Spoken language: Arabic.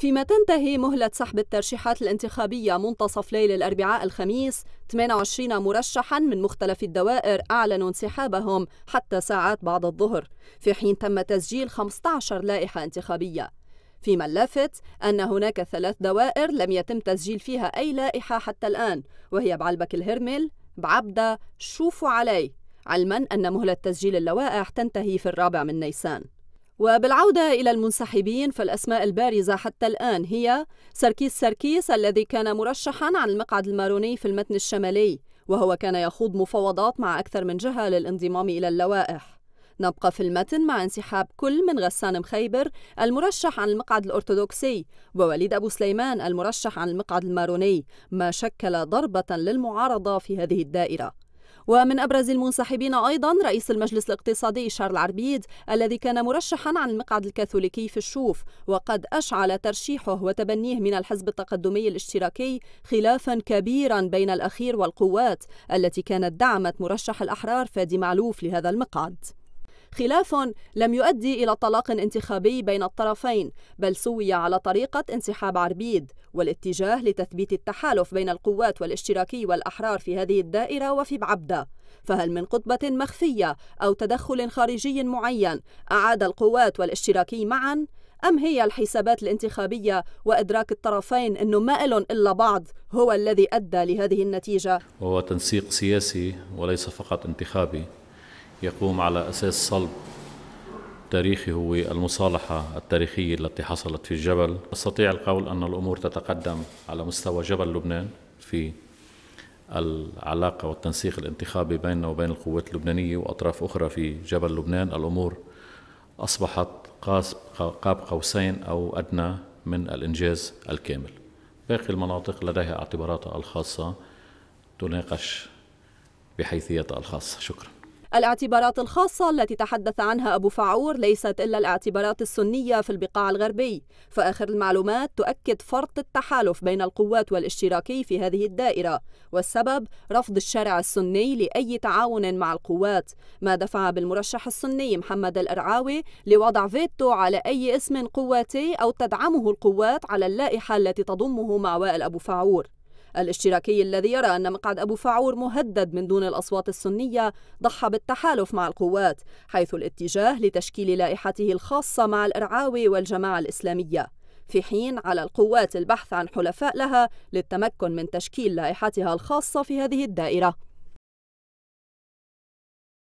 فيما تنتهي مهلة سحب الترشيحات الانتخابية منتصف ليل الأربعاء الخميس 28 مرشحا من مختلف الدوائر أعلنوا انسحابهم حتى ساعات بعد الظهر في حين تم تسجيل 15 لائحة انتخابية فيما اللافت أن هناك ثلاث دوائر لم يتم تسجيل فيها أي لائحة حتى الآن وهي بعلبك الهرمل بعبدة شوفوا علي علما أن مهلة تسجيل اللوائح تنتهي في الرابع من نيسان وبالعودة إلى المنسحبين فالأسماء البارزة حتى الآن هي سركيس سركيس الذي كان مرشحا عن المقعد الماروني في المتن الشمالي وهو كان يخوض مفاوضات مع أكثر من جهة للانضمام إلى اللوائح نبقى في المتن مع انسحاب كل من غسان مخيبر المرشح عن المقعد الأرثوذكسي ووليد أبو سليمان المرشح عن المقعد الماروني ما شكل ضربة للمعارضة في هذه الدائرة ومن أبرز المنسحبين أيضا رئيس المجلس الاقتصادي شارل عربيد الذي كان مرشحا عن المقعد الكاثوليكي في الشوف وقد أشعل ترشيحه وتبنيه من الحزب التقدمي الاشتراكي خلافا كبيرا بين الأخير والقوات التي كانت دعمت مرشح الأحرار فادي معلوف لهذا المقعد خلاف لم يؤدي إلى طلاق انتخابي بين الطرفين بل سوي على طريقة انسحاب عربيد والاتجاه لتثبيت التحالف بين القوات والاشتراكي والأحرار في هذه الدائرة وفي بعبدة فهل من قطبة مخفية أو تدخل خارجي معين أعاد القوات والاشتراكي معاً؟ أم هي الحسابات الانتخابية وإدراك الطرفين أنه ما إلهم إلا بعض هو الذي أدى لهذه النتيجة؟ وهو تنسيق سياسي وليس فقط انتخابي يقوم على أساس صلب تاريخي هو المصالحة التاريخية التي حصلت في الجبل أستطيع القول أن الأمور تتقدم على مستوى جبل لبنان في العلاقة والتنسيق الانتخابي بيننا وبين القوات اللبنانية وأطراف أخرى في جبل لبنان الأمور أصبحت قاب قوسين أو أدنى من الإنجاز الكامل باقي المناطق لديها اعتباراتها الخاصة تناقش بحيثيتها الخاصة شكراً الاعتبارات الخاصة التي تحدث عنها أبو فعور ليست إلا الاعتبارات السنية في البقاع الغربي فآخر المعلومات تؤكد فرط التحالف بين القوات والاشتراكي في هذه الدائرة والسبب رفض الشارع السني لأي تعاون مع القوات ما دفع بالمرشح السني محمد الأرعاوي لوضع فيتو على أي اسم قواتي أو تدعمه القوات على اللائحة التي تضمه مع وائل أبو فعور الاشتراكي الذي يرى أن مقعد أبو فعور مهدد من دون الأصوات السنية ضحى بالتحالف مع القوات حيث الاتجاه لتشكيل لائحته الخاصة مع الإرعاوي والجماعة الإسلامية في حين على القوات البحث عن حلفاء لها للتمكن من تشكيل لائحتها الخاصة في هذه الدائرة